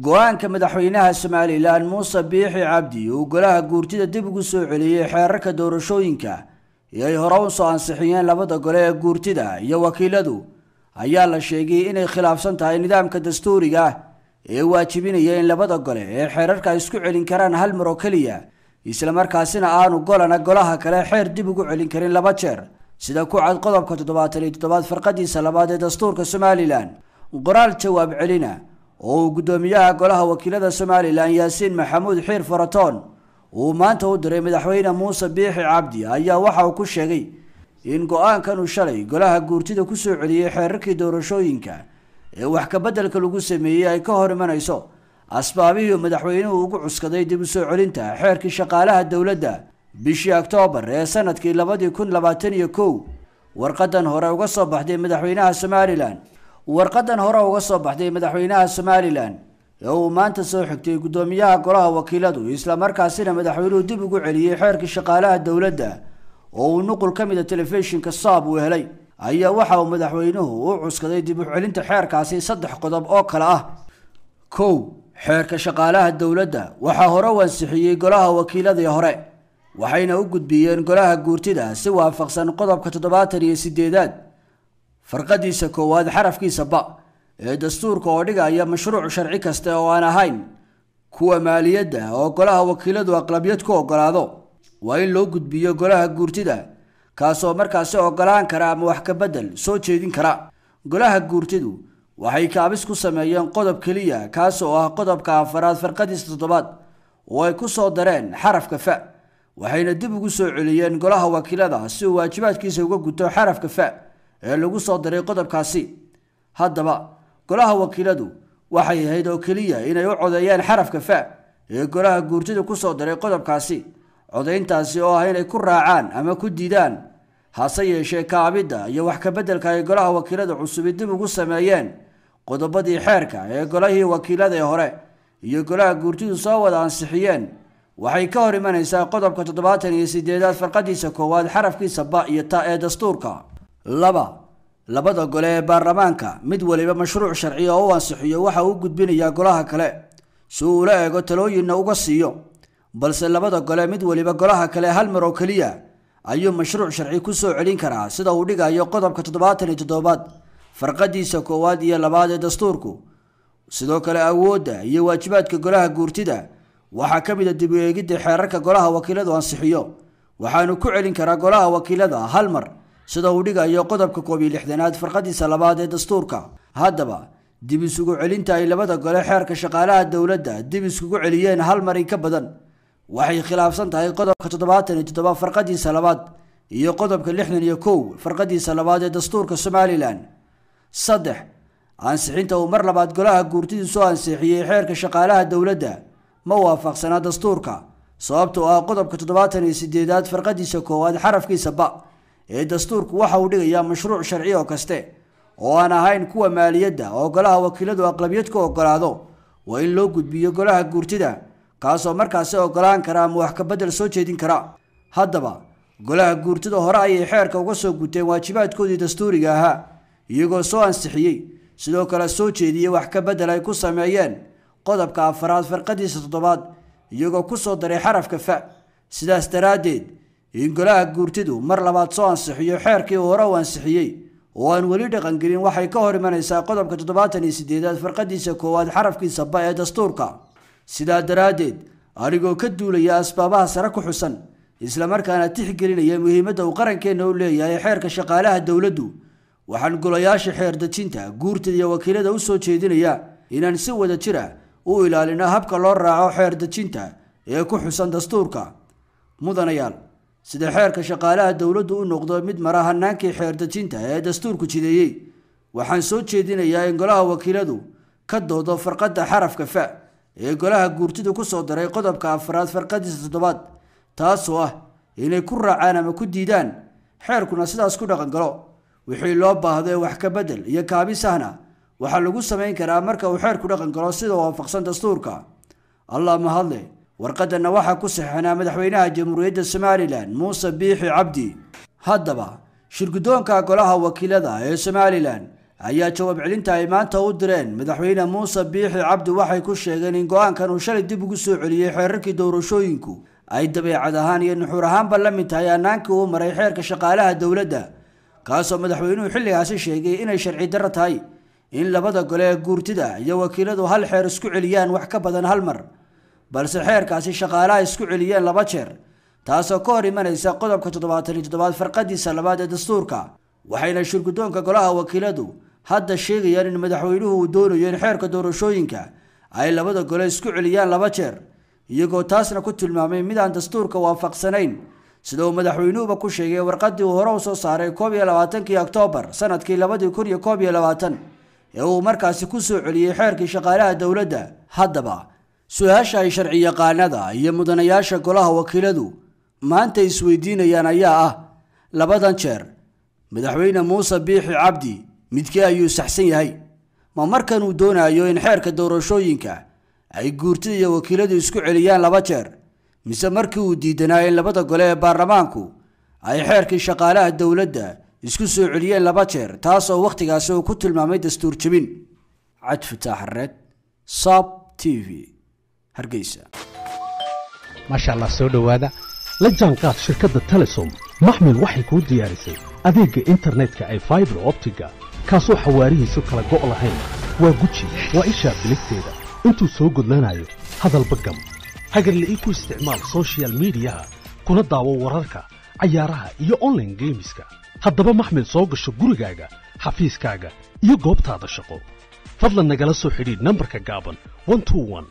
go-aanka madaxweynaha somalilan muuse biixi cabdi uu golaha guurtida dib ugu soo celiyey xeerarka doorashooyinka ee ay hore u soo ansixiyeen labada gole ee guurtida iyo wakiiladu ayaa la sheegay inay khilaafsan tahay nidaamka dastuuriga ee waajibinaya in labada gole ee xeerarka isku celin karaan hal maro keliya islamarkaasina aanu golana golaha kale xeer dib ugu celin karin laba jeer sida ku cad qodobka toddobaatan iyo toddobaad farqadiisa labaad ee dastuurka somalilan qoraal jawaab celina oo uu guddoomiyaha golaha wakiilada somalilan yaasiin maxamuud xiir faratoon uu maanta u diray madaxweyne muuse biixi cabdi ayaa waxa uu ku sheegay in go-aankan uu shalay golaha guurtida kusoo celiyey xeerarkii doorashooyinka ee wax kabeddelka lagu sameeyey ay ka hor imanayso asbaabihii madaxweynuhu ugu cuskaday dib u soo celinta xeerkii shaqaalaha dowladda bishii oktoobar ee sanadkii labadii kun labaatan iyo kow warqadan hore uga soo baxday madaxweynaha somalilan warqadan hore uga soo baxday madaxweynaha somalilan ee uu maanta soo xigtay guddoomiyaha golaha wakiiladu isla markaasina madaxweynuhu dib ugu celiyey xeerkii shaqaalaha dowladda oo uu nuqul ka mid a ah telefishinka saab uu helay ayaa waxa uu madaxweynuhu u cuskaday dib u xeerkaasi saddex qodob oo kale ah kow xeerka shaqaalaha dowladda waxaa hore ansixiyey golaha wakiiladii hore waxayna u gudbiyeen golaha guurtida si waafaqsan qodobka toddobaatan iyo sideedaad farqadiisa koowaad xarafkiisa ba ee dastuurka oo dhigaya mashruuc sharci kasta oo aan ahayn kuwa maaliyadda ah oo golaha wakiiladu aqlabiyad ku ogolaado waa in loo gudbiyo golaha guurtida kaasoo markaasi ogolaan kara ama wax ka bedel soo jeedin kara golaha guurtidu waxay kaabis ku sameeyeen qodob keliya kaasoo ah qodobka afaraad farqadiisa toddobaad oo ay ku soo dareen xarafka fa waxayna dib ugu soo celiyeen golaha wakiilada si uu waajibaadkiisa uga guto xarafka fa ee lagu soo diray qodobkaasi haddaba golaha wakiiladu waxay ahayd oo keliya inay u codeeyaan xarafka fa ee golaha guurtidu ku soo diray qodobkaasi codayntaasi oo ah inay ku raacaan ama ku diidaan hase yeeshee kaabidda iyo wax kabeddelka ay golaha wakiilada cusubi dib ugu sameeyeen qodobadii xeerka ee golahii wakiiladee hore iyo golaha guurtidu soo wada ansixiyeen waxay ka hor imanaysaa qodobka toddobaatan iyo siddeedaad farqadiisa koowaad xarafkiisa ba iyo ta ee dastuurka laba labada gole ee baarlamaanka mid weliba mashruuc sharciya oo u ansixiyo waxa uu gudbinayaa golaha kale si uu ula eego talooyinna uga siiyo balse labada gole mid weliba golaha kale hal mar oo keliya ayuu mashruuc sharci ku soo celin karaa sida uu dhigayo qodobka toddobaatan iyo toddobaad farqadiisa koowaad iyo labaad ee dastuurku sidoo kale awoodda iyo waajibaadka golaha guurtida waxaa ka mid a ah dib u eegidda xeerarka golaha wakiiladu ansixiyo waxaanu ku celin karaa golaha wakiilada hal mar sida uu dhigayo qodobka koob iyo lixdanaad farqadiisa labaad ee dastuurka haddaba dib isugu celinta ay labada gole xeerka shaqaalaha dowladda dib isugu celiyeen hal mar in ka badan waxay khilaafsan tahay qodobka toddobaatan iyo toddoba farqadiisa labaad iyo qodobka lixdan iyo kow farqadiisa labaad ee dastuurka somalilan saddex ansixinta uu mar labaad golaha guurtidu soo ansixiyey xeerka shaqaalaha dowladda ma waafaqsanaa dastuurka sababtoo ah qodobka toddobaatan iyo sideedaad farqadiisa koowaad xarafkiisa ba ee dastuurku waxa uu dhigayaa mashruuc sharci oo kaste oo aan ahayn kuwa maaliyadda oo golaha wakiiladu aqlabiyad ka ogolaado waa in loo gudbiyo golaha guurtida kaasoo markaasi ogolaan kara ama wax ka bedel soo jeedin kara haddaba golaha guurtida hore ayay xeerka uga soo guteen waajibaadkoodii dastuuriga ahaa iyagoo soo ansixiyey sidoo kale soo jeediyey wax ka beddel ay ku sameeyeen qodobka afaraad farqadiisa toddobaad iyagoo ku soo daray xarafka fa sidaas daraaddeed in golaha guurtidu mar labaad soo ansixiyo xeerkii hore u ansixiyey oo aan weli dhaqangelin waxay ka hor imanaysaa qodobka toddobaatan iyo siddeedaad farqadiisa koowaad xarafkiisa ba ee dastuurka sidaa daraaddeed adigoo ka duulaya asbaabaha sare ku xusan isla markaana tixgelinaya muhiimadda uu qarankeenna u leeyahay xeerka shaqaalaha dowladdu waxaan golayaasha dejinta guurtada iyo wakiilada u soo jeedinaya inaan si wada jira ah u ilaalino habka loo raaco xeer dejinta ee ku xusan dastuurka mudanayaal sida xeerka shaqaalaha dowladdu u noqdo mid mara hanaankii xeerdejinta ee dastuurku jideeyey waxaan soo jeedinayaa in golaha wakiiladu ka doodo farqadda xarafka fa ee golaha guurtidu ku soo daray qodobka afraad farqadiisa toddobaad taasoo ah inay ku raacaan ama ku diidaan xeerkuna sidaas ku dhaqangalo wixii loo baahdo ee wax ka beddel iyo kaabisahna waxaa lagu samayn karaa marka uu xeerku dhaqangalo galo sida waafaqsan dastuurka allah mahadle warqadanna waxaa ku saxeexnaa madaxweynaha jamhuuriyadda somalilan muuse biixi cabdi haddaba shirgudoonka golaha wakiilada ee somalilan ayaa jawaab celinta ay maanta u direen madaxweyne muuse biixi cabdi waxay ku sheegeen in go-aankan uu shalay dib ugu soo celiyey xeerarkii doorashooyinku ay dabeecad ahaan iyo nuxuur ahaanba la mid tahay annaankii uu maray xeerka shaqaalaha dowladda kaasoo madaxweynuhu xilligaasi sheegay inay sharci darro tahay in labada gole ee guurtida iyo wakiiladu hal xeer isku celiyaan wax ka badan hal mar balse xeerkaasi shaqaalaha isku celiyeen laba jeer taasoo ka hor imanaysa qodobka toddobaatan iyo toddobaad farqadiisa labaad ee dastuurka waxayna shirgudoonka golaha wakiiladu hadda sheegayaan in madaxweynuhu uu doonayo in xeerka doorashooyinka ay labada gole isku celiyaan laba jeer iyagoo taasna ku tilmaamay mid aan dastuurka waafaqsanayn sida uu madaxweynuhuba ku sheegay warqaddii uu hore u soo saaray koob iyo labaatankii oktoobar sanadkii labadii kun iyo koob iyo labaatan ee uu markaasi ku soo celiyey xeerkii shaqaalaha dowladda haddaba su-aasha ay sharci yaqaanada iyo mudanayaasha golaha wakiiladu maanta isweydiinayaan ayaa ah labadan jeer madaxweyne muuse biixi cabdi midkii ayuu saxsan yahay ma markan uu doonayo in xeerka doorashooyinka ay guurtida iyo wakiiladu isku celiyaan laba jeer mise markii uu diidanaa in labada gole ee baarlamaanku ay xeerkii shaqaalaha dowladda isku soo celiyeen laba jeer taasoo wakhtigaasi uu ku tilmaamay dastuur jebin reed sab t v hargeysa maasha allah soo dhowaada la jaanqaad shirkadda telesom maxmil waxay kuu diyaarisay adeegga internetka ee faibar optiga kaasoo xawaarihiisu kala go' lahayn waa guji waa ishaa biligteeda intuu soo gudlanaayo hadalba gam ii ku isticmaal sochial miidiyaha kuna daawo wararka cayaaraha iyo onlaine geemiska haddaba maxmil soo gasho gurigaaga xafiiskaaga iyo goobtaada shaqo fadlan nagala soo xidhiidh nambarka gaaban